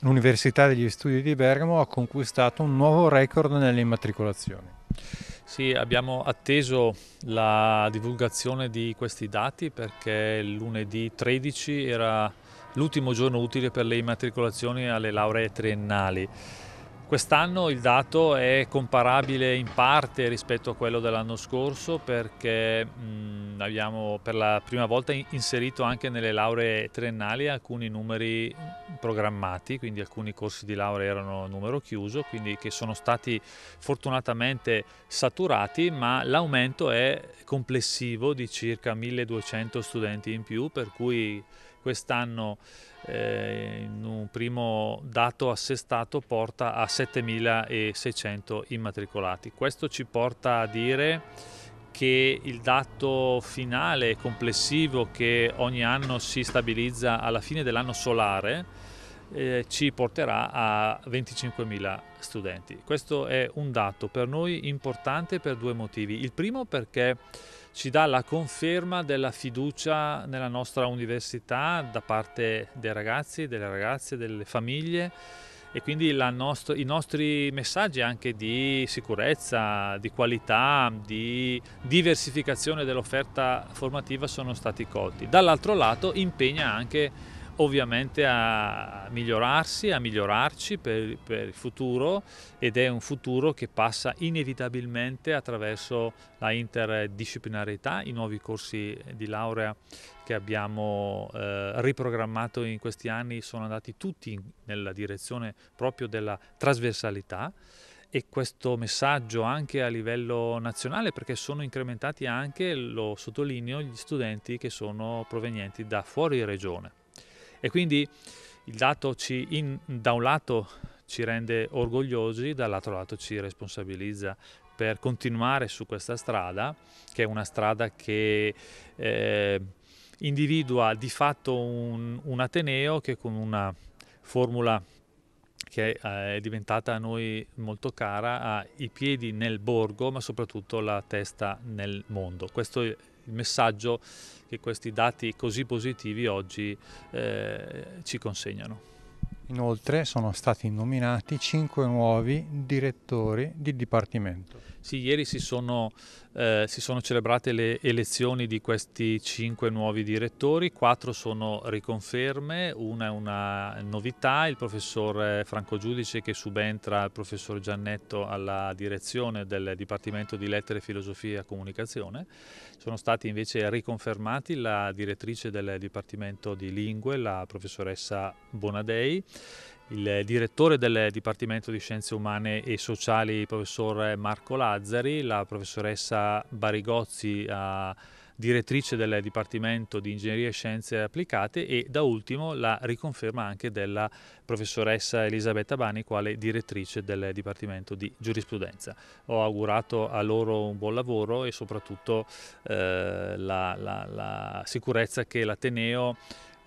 l'Università degli Studi di Bergamo ha conquistato un nuovo record nelle immatricolazioni. Sì, abbiamo atteso la divulgazione di questi dati perché il lunedì 13 era l'ultimo giorno utile per le immatricolazioni alle lauree triennali. Quest'anno il dato è comparabile in parte rispetto a quello dell'anno scorso perché mh, mm, abbiamo per la prima volta inserito anche nelle lauree triennali alcuni numeri programmati, quindi alcuni corsi di laurea erano a numero chiuso, quindi che sono stati fortunatamente saturati, ma l'aumento è complessivo di circa 1200 studenti in più, per cui quest'anno eh, in un primo dato assestato porta a 7.600 immatricolati. Questo ci porta a dire che il dato finale complessivo che ogni anno si stabilizza alla fine dell'anno solare eh, ci porterà a 25.000 studenti. Questo è un dato per noi importante per due motivi. Il primo perché ci dà la conferma della fiducia nella nostra università da parte dei ragazzi, delle ragazze, delle famiglie e quindi nostro, i nostri messaggi anche di sicurezza, di qualità, di diversificazione dell'offerta formativa sono stati colti. Dall'altro lato impegna anche ovviamente a migliorarsi, a migliorarci per, per, il futuro ed è un futuro che passa inevitabilmente attraverso la interdisciplinarità, i nuovi corsi di laurea che abbiamo eh, riprogrammato in questi anni sono andati tutti in, nella direzione proprio della trasversalità e questo messaggio anche a livello nazionale perché sono incrementati anche, lo sottolineo, gli studenti che sono provenienti da fuori regione. E quindi il dato ci, in, da un lato ci rende orgogliosi, dall'altro lato ci responsabilizza per continuare su questa strada, che è una strada che eh, individua di fatto un, un Ateneo che con una formula che eh, è diventata a noi molto cara, ha i piedi nel borgo ma soprattutto la testa nel mondo. Questo è il messaggio che questi dati così positivi oggi eh, ci consegnano. Inoltre sono stati nominati cinque nuovi direttori di dipartimento. Sì, ieri si sono, eh, si sono celebrate le elezioni di questi cinque nuovi direttori, quattro sono riconferme, una è una novità, il professor eh, Franco Giudice che subentra al professor Giannetto alla direzione del Dipartimento di Lettere, Filosofia e Comunicazione. Sono stati invece riconfermati la direttrice del Dipartimento di Lingue, la professoressa Bonadei, il direttore del Dipartimento di Scienze Umane e Sociali, professor Marco Lazzari, la professoressa Barigozzi, eh, direttrice del Dipartimento di Ingegneria e Scienze Applicate e da ultimo la riconferma anche della professoressa Elisabetta Bani, quale direttrice del Dipartimento di Giurisprudenza. Ho augurato a loro un buon lavoro e soprattutto eh, la, la, la sicurezza che l'Ateneo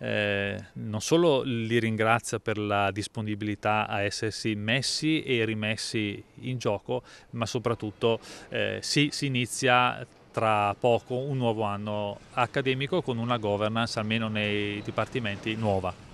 eh, non solo li ringrazia per la disponibilità a essersi messi e rimessi in gioco, ma soprattutto eh, si, si inizia tra poco un nuovo anno accademico con una governance, almeno nei dipartimenti, nuova.